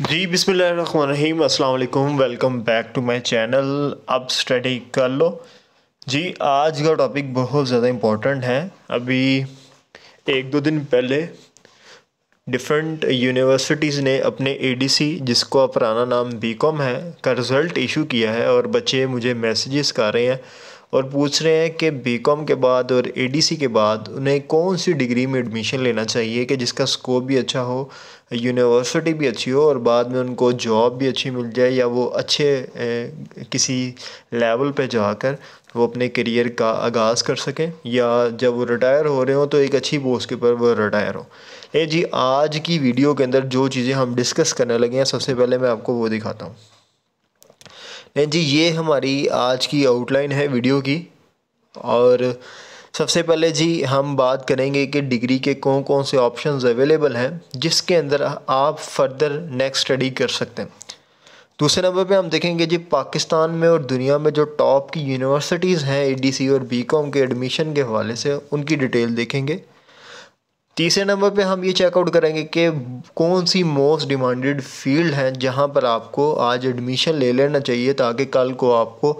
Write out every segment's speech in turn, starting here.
जी बिसमीम अल्लाम welcome back to my channel अब स्टडी कर लो जी आज का टॉपिक बहुत ज़्यादा इम्पोर्टेंट है अभी एक दो दिन पहले डिफरेंट यूनिवर्सिटीज़ ने अपने एडीसी जिसको पुराना नाम बीकॉम है का रिज़ल्ट इशू किया है और बच्चे मुझे मैसेजेस कर रहे हैं और पूछ रहे हैं कि बी कॉम के बाद और ए डी सी के बाद उन्हें कौन सी डिग्री में एडमिशन लेना चाहिए कि जिसका स्कोप भी अच्छा हो यूनिवर्सिटी भी अच्छी हो और बाद में उनको जॉब भी अच्छी मिल जाए या वो अच्छे ए, किसी लेवल पे जाकर वो अपने करियर का आगाज़ कर सकें या जब वो रिटायर हो रहे हो तो एक अच्छी पोस्ट के पर वो रिटायर हो ए जी आज की वीडियो के अंदर जो चीज़ें हम डिस्कस करने लगे हैं सबसे पहले मैं आपको वो दिखाता हूँ नहीं जी ये हमारी आज की आउटलाइन है वीडियो की और सबसे पहले जी हम बात करेंगे कि डिग्री के कौन कौन से ऑप्शंस अवेलेबल हैं जिसके अंदर आप फर्दर नेक्स्ट स्टडी कर सकते हैं दूसरे नंबर पे हम देखेंगे जी पाकिस्तान में और दुनिया में जो टॉप की यूनिवर्सिटीज़ हैं ए और बी के एडमिशन के हवाले से उनकी डिटेल देखेंगे तीसरे नंबर पे हम ये चेकआउट करेंगे कि कौन सी मोस्ट डिमांडेड फील्ड हैं जहाँ पर आपको आज एडमिशन ले लेना चाहिए ताकि कल को आपको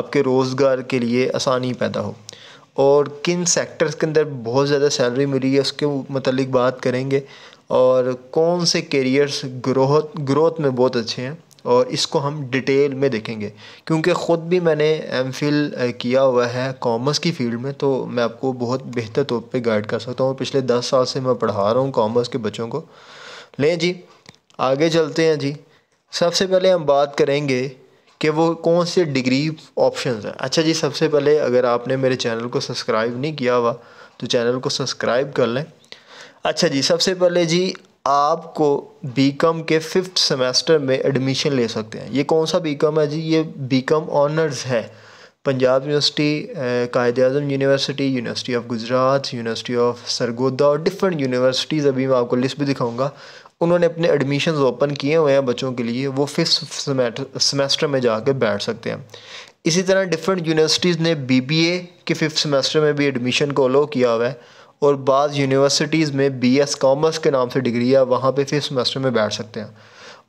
आपके रोज़गार के लिए आसानी पैदा हो और किन सेक्टर्स के अंदर बहुत ज़्यादा सैलरी मिली है उसके मतलब बात करेंगे और कौन से करियर्स ग्रोथ ग्रोथ में बहुत अच्छे हैं और इसको हम डिटेल में देखेंगे क्योंकि ख़ुद भी मैंने एम किया हुआ है कॉमर्स की फील्ड में तो मैं आपको बहुत बेहतर तौर पे गाइड कर सकता हूँ पिछले दस साल से मैं पढ़ा रहा हूँ कॉमर्स के बच्चों को लें जी आगे चलते हैं जी सबसे पहले हम बात करेंगे कि वो कौन से डिग्री ऑप्शन हैं अच्छा जी सबसे पहले अगर आपने मेरे चैनल को सब्सक्राइब नहीं किया हुआ तो चैनल को सब्सक्राइब कर लें अच्छा जी सबसे पहले जी आपको बीकॉम के फिफ्थ सेमेस्टर में एडमिशन ले सकते हैं ये कौन सा बीकॉम है जी ये बीकॉम ऑनर्स है Punjab university Quaid Azam university university of Gujrat university of Sargodha और डिफरेंट यूनिवर्सिटीज़ अभी मैं आपको लिस्ट भी दिखाऊंगा उन्होंने अपने एडमिशन ओपन किए हुए हैं बच्चों के लिए वो फिफ्थ सेमेस्टर में जा बैठ सकते हैं इसी तरह डिफरेंट यूनिवर्सिटीज़ ने बी के फिफ्थ सेमेस्टर में भी एडमिशन को अलाउ किया हुआ है और बाज़ यूनिवर्सिटीज़ में बीएस कॉमर्स के नाम से डिग्री है वहाँ पे फिर सेमेस्टर में बैठ सकते हैं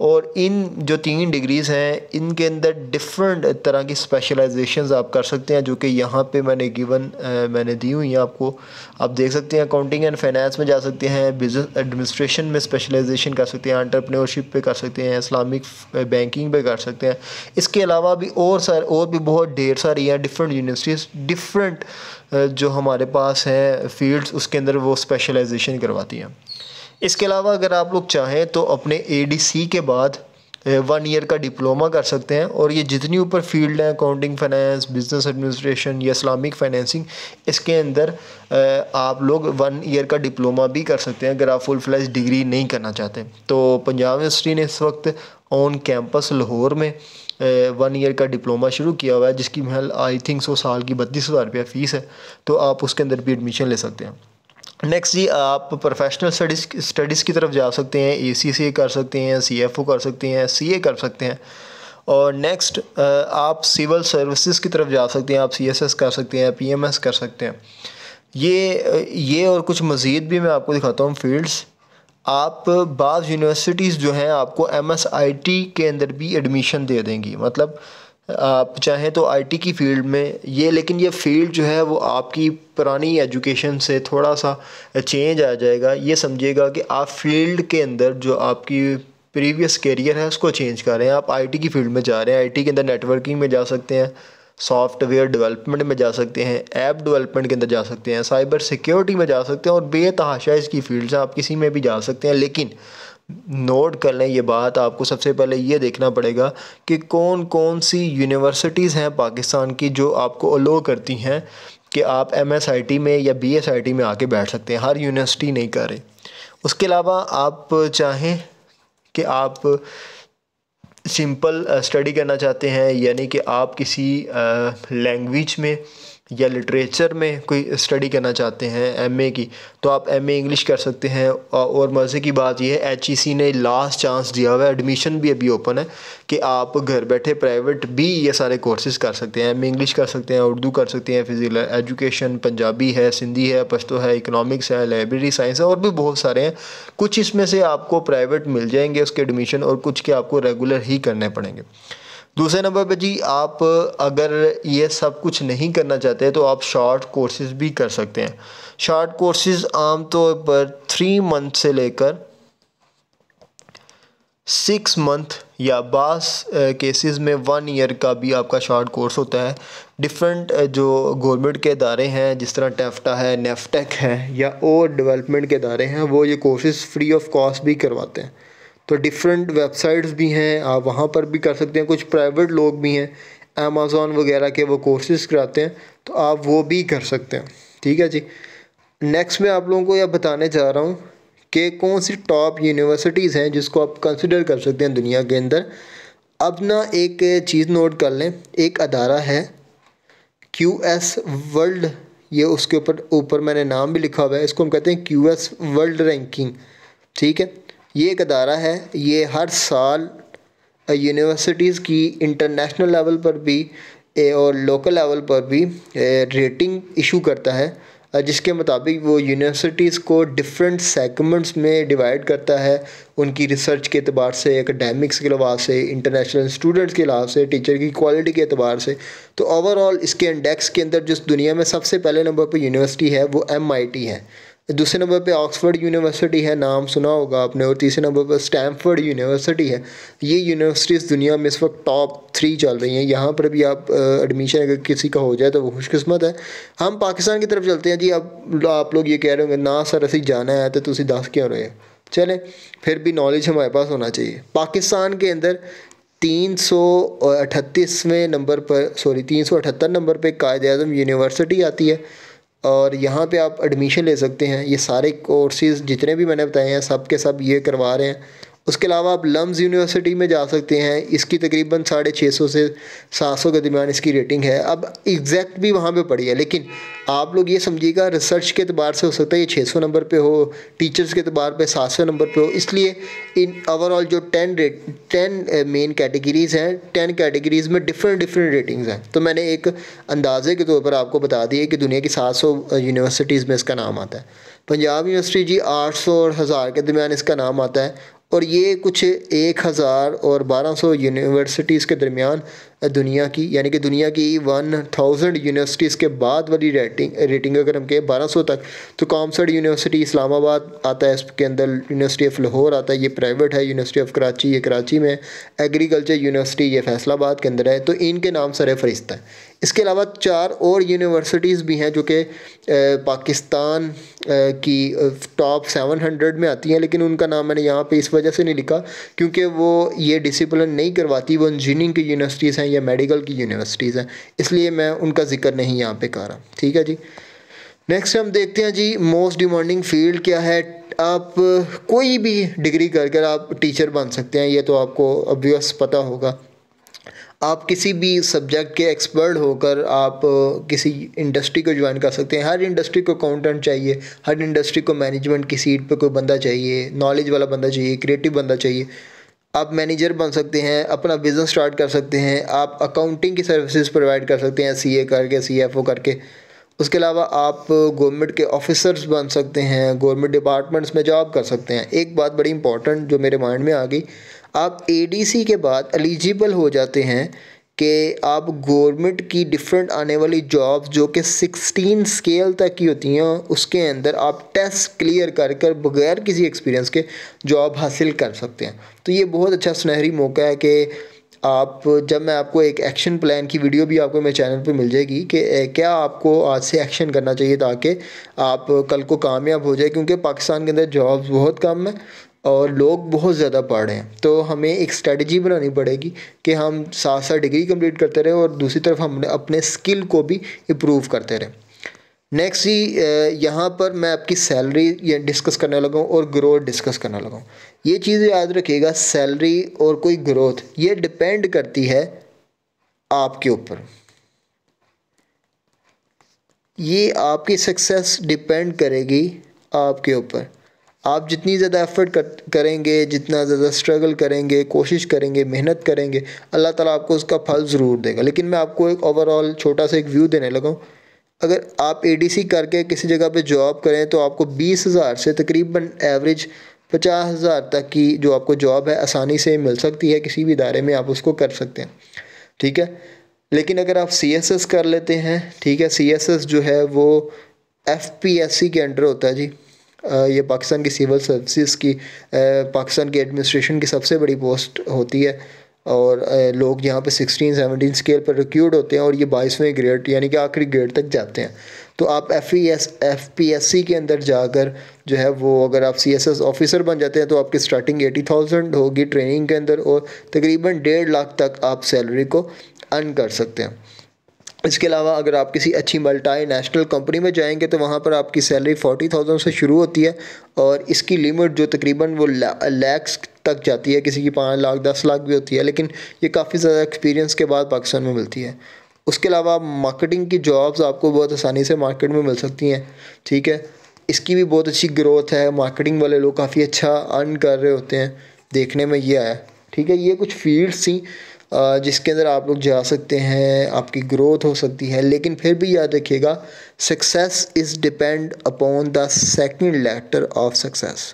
और इन जो तीन डिग्रीज़ हैं इनके अंदर डिफरेंट तरह की स्पेशलाइजेशंस आप कर सकते हैं जो कि यहाँ पे मैंने गिवन मैंने दी हुई हैं आपको आप देख सकते हैं अकाउंटिंग एंड फाइनेंस में जा सकते हैं बिजनेस एडमिनिस्ट्रेशन में स्पेशलाइजेशन कर सकते हैं एंटरप्रेन्योरशिप पे कर सकते हैं इस्लामिक बैंकिंग पे कर सकते हैं इसके अलावा भी और सार और भी बहुत ढेर सारी हैं डिफरेंट यूनिवर्सिटीज़ डिफरेंट जो हमारे पास हैं फील्ड्स उसके अंदर वो स्पेशलाइजेशन करवाती हैं इसके अलावा अगर आप लोग चाहें तो अपने ए के बाद वन ईयर का डिप्लोमा कर सकते हैं और ये जितनी ऊपर फील्ड है अकाउंटिंग फाइनेंस बिजनेस एडमिनिस्ट्रेशन या इस्लामिक फाइनेंसिंग इसके अंदर आप लोग वन ईयर का डिप्लोमा भी कर सकते हैं अगर आप फुल फ्लैश डिग्री नहीं करना चाहते तो पंजाब यूनिवर्सिटी ने इस वक्त ऑन कैंपस लाहौर में वन ईयर का डिप्लोमा शुरू किया हुआ है जिसकी महल आई थिंक सौ साल की बत्तीस हज़ार रुपया फ़ीस है तो आप उसके अंदर भी एडमिशन ले सकते हैं नेक्स्ट जी आप प्रोफेशनल स्टडीज़ स्टडीज़ की तरफ जा सकते हैं ए सी सी ए कर सकते हैं सी एफ ओ कर सकते हैं सी ए कर सकते हैं और नेक्स्ट आप सिविल सर्विसेज की तरफ जा सकते हैं आप सी एस एस कर सकते हैं पी एम एस कर सकते हैं ये ये और कुछ मज़ीद भी मैं आपको दिखाता हूँ फील्ड्स आप बाज़ यूनिवर्सिटीज़ जो हैं आपको एम एस आई टी के अंदर भी एडमिशन दे देंगी मतलब आप चाहें तो आईटी की फील्ड में ये लेकिन ये फील्ड जो है वो आपकी पुरानी एजुकेशन से थोड़ा सा चेंज आ जाएगा ये समझिएगा कि आप फील्ड के अंदर जो आपकी प्रीवियस कैरियर है उसको चेंज कर रहे हैं आप आईटी की फील्ड में जा रहे हैं आईटी के अंदर नेटवर्किंग में जा सकते हैं सॉफ्टवेयर डेवलपमेंट में जा सकते हैं ऐप डेवलपमेंट के अंदर जा सकते हैं साइबर सिक्योरिटी में जा सकते हैं और बेतहाशा इसकी फील्ड से आप किसी में भी जा सकते हैं लेकिन नोट कर लें ये बात आपको सबसे पहले ये देखना पड़ेगा कि कौन कौन सी यूनिवर्सिटीज़ हैं पाकिस्तान की जो आपको अलो करती हैं कि आप एम एस आई टी में या बी एस आई टी में आके बैठ सकते हैं हर यूनिवर्सिटी नहीं कर रही उसके अलावा आप चाहें कि आप सिंपल स्टडी uh, करना चाहते हैं यानी कि आप किसी लैंग्वेज uh, में या लिटरेचर में कोई स्टडी करना चाहते हैं एमए की तो आप एमए इंग्लिश कर सकते हैं और मज़े की बात यह है एच e ने लास्ट चांस दिया हुआ है एडमिशन भी अभी ओपन है कि आप घर बैठे प्राइवेट भी ये सारे कोर्सेज़ कर सकते हैं एम इंग्लिश कर सकते हैं उर्दू कर सकते हैं फिजिकल एजुकेशन पंजाबी है सिंधी है पश्तो है इकनॉमिक्स है लाइब्रेरी साइंस है और भी बहुत सारे हैं कुछ इसमें से आपको प्राइवेट मिल जाएंगे उसके एडमिशन और कुछ के आपको रेगुलर ही करने पड़ेंगे दूसरे नंबर पर जी आप अगर ये सब कुछ नहीं करना चाहते तो आप शॉर्ट कोर्सेज भी कर सकते हैं शॉर्ट कोर्सेज आम तौर तो पर थ्री मंथ से लेकर सिक्स मंथ या बास केसेस में वन ईयर का भी आपका शॉर्ट कोर्स होता है डिफरेंट जो गवर्नमेंट के इदारे हैं जिस तरह टेफ्टा e है नेफटेक e e है या और डेवलपमेंट के इदारे हैं वो ये कोर्सेज फ्री ऑफ कॉस्ट भी करवाते हैं तो डिफरेंट वेबसाइट्स भी हैं आप वहाँ पर भी कर सकते हैं कुछ प्राइवेट लोग भी हैं अमेज़ोन वगैरह के वो कोर्सेज कराते हैं तो आप वो भी कर सकते हैं ठीक है जी नेक्स्ट मैं आप लोगों को यह बताने जा रहा हूँ कि कौन सी टॉप यूनिवर्सिटीज़ हैं जिसको आप कंसिडर कर सकते हैं दुनिया के अंदर अब ना एक चीज़ नोट कर लें एक अदारा है क्यू एस वर्ल्ड ये उसके ऊपर ऊपर मैंने नाम भी लिखा हुआ है इसको हम कहते हैं क्यू एस वर्ल्ड रैंकिंग ठीक है ये एक अदारा है ये हर साल यूनिवर्सिटीज़ की इंटरनेशनल लेवल पर भी और लोकल लेवल पर भी रेटिंग इशू करता है जिसके मुताबिक वो यूनिवर्सिटीज़ को डिफरेंट सेगमेंट्स में डिवाइड करता है उनकी रिसर्च के अतबार से एकेडमिक्स के लिहाज से इंटरनेशनल स्टूडेंट्स के लिहाज से टीचर की क्वालिटी के अतबार से तो ओवरऑल इसके इंडेक्स के अंदर जिस दुनिया में सबसे पहले नंबर पर यूनिवर्सिटी है वो एम है दूसरे नंबर पे ऑक्सफोर्ड यूनिवर्सिटी है नाम सुना होगा आपने और तीसरे नंबर पर स्टैमफर्ड यूनिवर्सिटी है ये यूनिवर्सिटीज़ दुनिया में इस वक्त टॉप थ्री चल रही हैं यहाँ पर भी आप एडमिशन अगर किसी का हो जाए तो वो खुशकस्मत है हम पाकिस्तान की तरफ चलते हैं जी आप आप लोग ये कह रहे होंगे ना सर असी जाना है तो तुम दस क्यों रहे चले फिर भी नॉलेज हमारे पास होना चाहिए पाकिस्तान के अंदर तीन सौ अठतीसवें नंबर पर सॉरी तीन सौ अठहत्तर नंबर पर कायद अजम यूनिवर्सिटी आती है और यहाँ पे आप एडमिशन ले सकते हैं ये सारे कोर्सेज़ जितने भी मैंने बताए हैं सब के सब ये करवा रहे हैं उसके अलावा आप लम्स यूनिवर्सिटी में जा सकते हैं इसकी तकरीबन साढ़े छः सौ से सात सौ के दरमियान इसकी रेटिंग है अब एग्जैक्ट भी वहाँ पे पड़ी है लेकिन आप लोग ये समझिएगा रिसर्च के अतबार से हो सकता है ये छः सौ नंबर पे हो टीचर्स के अतबार पे सात सौ नंबर पे हो इसलिए इन ओवरऑल जो ten rate ten main categories हैं टेन कैटेगरीज़ में डिफरेंट डिफरेंट रेटिंग्स हैं तो मैंने एक अंदाजे के तौर पर आपको बता दिया कि दुनिया की सात सौ यूनिवर्सिटीज़ eh, में इसका नाम आता है पंजाब यूनिवर्सिटी जी आठ सौ और हज़ार के दरमियान इसका नाम आता है और ये कुछ एक हज़ार और बारह सौ यूनिवर्सिटीज़ के दरमियान दुनिया की यानी कि दुनिया की वन थाउजेंड यूनिवर्सिटीज़ के बाद वाली रेटिंग रेटिंग अगर हम कहें बारह सौ तक तो कामसड यूनिवर्सिटी इस्लामाबाद आता है इसके अंदर यूनिवर्सिटी ऑफ लाहौर आता है ये प्राइवेट है यूनिवर्सिटी ऑफ कराची ये कराची में एग्रीकल्चर यूनिवर्सिटी ये फैसलाबाद के अंदर है तो इनके नाम सर फरिश्ता है इसके अलावा चार और यूनिवर्सिटीज़ भी हैं जो कि पाकिस्तान की टॉप 700 में आती हैं लेकिन उनका नाम मैंने यहाँ पे इस वजह से नहीं लिखा क्योंकि वो ये डिसिप्लिन नहीं करवाती वो इंजीनियरिंग की यूनिवर्सिटीज़ हैं या मेडिकल की यूनिवर्सिटीज़ हैं इसलिए मैं उनका जिक्र नहीं यहाँ पर कर रहा ठीक है जी नेक्स्ट हम देखते हैं जी मोस्ट डिमांडिंग फील्ड क्या है आप कोई भी डिग्री करके आप टीचर बन सकते हैं ये तो आपको ऑब्वियस पता होगा आप किसी भी सब्जेक्ट के एक्सपर्ट होकर आप किसी इंडस्ट्री को ज्वाइन कर सकते हैं हर इंडस्ट्री को अकाउंटेंट चाहिए हर इंडस्ट्री को मैनेजमेंट की सीट पे कोई बंदा चाहिए नॉलेज वाला बंदा चाहिए क्रिएटिव बंदा चाहिए आप मैनेजर बन सकते हैं अपना बिज़नेस स्टार्ट कर सकते हैं आप अकाउंटिंग की सर्विसेज प्रोवाइड कर सकते हैं सी करके सी करके उसके अलावा आप गवर्नमेंट के ऑफिसर्स बन सकते हैं गवर्नमेंट डिपार्टमेंट्स में जॉब कर सकते हैं एक बात बड़ी इंपॉर्टेंट जो मेरे माइंड में आ गई आप एडीसी के बाद एलिजिबल हो जाते हैं कि आप गवर्नमेंट की डिफरेंट आने वाली जॉब जो कि 16 स्केल तक की होती हैं उसके अंदर आप टेस्ट क्लियर कर कर बगैर किसी एक्सपीरियंस के जॉब हासिल कर सकते हैं तो ये बहुत अच्छा सुनहरी मौका है कि आप जब मैं आपको एक एक्शन प्लान की वीडियो भी आपको मेरे चैनल पे मिल जाएगी कि क्या आपको आज से एक्शन करना चाहिए ताकि आप कल को कामयाब हो जाए क्योंकि पाकिस्तान के अंदर जॉब्स बहुत कम है और लोग बहुत ज़्यादा पढ़ रहे हैं तो हमें एक स्ट्रेटजी बनानी पड़ेगी कि हम साथ साथ डिग्री कंप्लीट करते रहें और दूसरी तरफ हम अपने स्किल को भी इम्प्रूव करते रहें नेक्स्ट ही यहाँ पर मैं आपकी सैलरी डिस्कस करने लगाऊँ और ग्रोथ डिस्कस करने लगाऊँ ये चीज़ याद रखिएगा सैलरी और कोई ग्रोथ ये डिपेंड करती है आपके ऊपर ये आपकी सक्सेस डिपेंड करेगी आपके ऊपर आप जितनी ज़्यादा एफ़र्ट करेंगे जितना ज़्यादा स्ट्रगल करेंगे कोशिश करेंगे मेहनत करेंगे अल्लाह ताला आपको उसका फल ज़रूर देगा लेकिन मैं आपको एक ओवरऑल छोटा सा एक व्यू देने लगा हूँ अगर आप सी करके किसी जगह पे जॉब करें तो आपको बीस हज़ार से तकरीबन एवरेज पचास हज़ार तक की जो आपको जॉब है आसानी से मिल सकती है किसी भी इदारे में आप उसको कर सकते हैं ठीक है लेकिन अगर आप सी एस एस कर लेते हैं ठीक है सी एस एस जो है वो एफ पी एस सी के अंडर होता है जी ये पाकिस्तान की सिविल सर्विसेज की पाकिस्तान की एडमिनिस्ट्रेशन की सबसे बड़ी पोस्ट होती है और लोग यहाँ पे 16 17 स्केल पर रिक्यूट होते हैं और ये बाईसवें ग्रेड यानी कि आखिरी ग्रेड तक जाते हैं तो आप F E S F P S C के अंदर जाकर जो है वो अगर आप सी एस एस ऑफिसर बन जाते हैं तो आपकी स्टार्टिंग एटी थाउजेंड होगी ट्रेनिंग के अंदर और तकरीबन डेढ़ लाख तक आप सैलरी को अर्न कर सकते हैं इसके अलावा अगर आप किसी अच्छी मल्टाई नेशनल कंपनी में जाएंगे तो वहाँ पर आपकी सैलरी फोर्टी थाउजेंड से शुरू होती है और इसकी लिमिट जो तकरीबन वो लैक्स तक जाती है किसी की पाँच लाख दस लाख भी होती है लेकिन ये काफ़ी ज़्यादा एक्सपीरियंस के बाद पाकिस्तान में मिलती है उसके अलावा मार्केटिंग की जॉब्स आपको बहुत आसानी से मार्केट में मिल सकती हैं ठीक है इसकी भी बहुत अच्छी ग्रोथ है मार्केटिंग वाले लोग काफ़ी अच्छा अर्न कर रहे होते हैं देखने में ये आया ठीक है ये कुछ फील्ड्स थी जिसके अंदर आप लोग जा सकते हैं आपकी ग्रोथ हो सकती है लेकिन फिर भी याद रखिएगा success is depend upon the second letter of success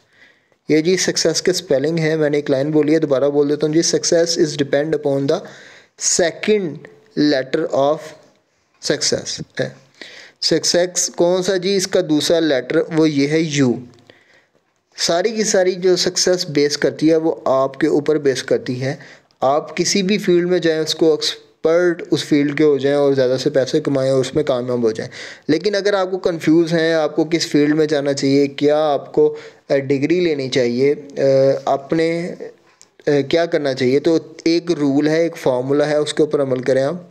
ये जी सक्सेस के स्पेलिंग है मैंने एक लाइन बोली है दोबारा बोल देता हूँ जी success is depend upon the second letter of success है सक्सेस कौन सा जी इसका दूसरा लेटर वो ये है यू सारी की सारी जो सक्सेस बेस करती है वो आपके ऊपर बेस करती है आप किसी भी फील्ड में जाएँ उसको एक्सपर्ट उस फील्ड के हो जाएँ और ज़्यादा से पैसे कमाएँ और उसमें कामयाब हो जाएँ लेकिन अगर आपको कंफ्यूज हैं आपको किस फील्ड में जाना चाहिए क्या आपको डिग्री लेनी चाहिए अपने क्या करना चाहिए तो एक रूल है एक फार्मूला है उसके ऊपर अमल करें आप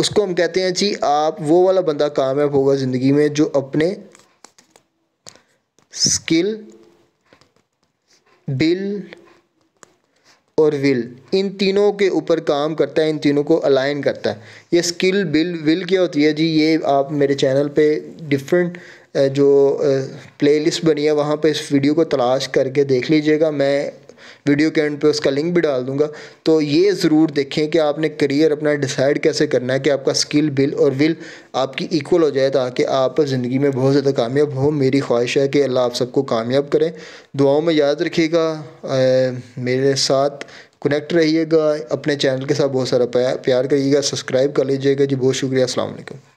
उसको हम कहते हैं जी आप वो वाला बंदा कामयाब होगा ज़िंदगी में जो अपने स्किल बिल और विल इन तीनों के ऊपर काम करता है इन तीनों को अलाइन करता है ये स्किल बिल विल क्या होती है जी ये आप मेरे चैनल पे डिफरेंट जो प्लेलिस्ट बनी है वहाँ पे इस वीडियो को तलाश करके देख लीजिएगा मैं वीडियो के एंड पे उसका लिंक भी डाल दूंगा तो ये ज़रूर देखें कि आपने करियर अपना डिसाइड कैसे करना है कि आपका स्किल बिल और विल आपकी इक्वल हो जाए ताकि आप ज़िंदगी में बहुत ज़्यादा कामयाब हो मेरी ख्वाहिश है कि अल्लाह आप सबको कामयाब करें दुआओं में याद रखिएगा मेरे साथ कनेक्ट रहिएगा अपने चैनल के साथ बहुत सारा प्यार करिएगा सब्सक्राइब कर लीजिएगा जी बहुत शुक्रिया असल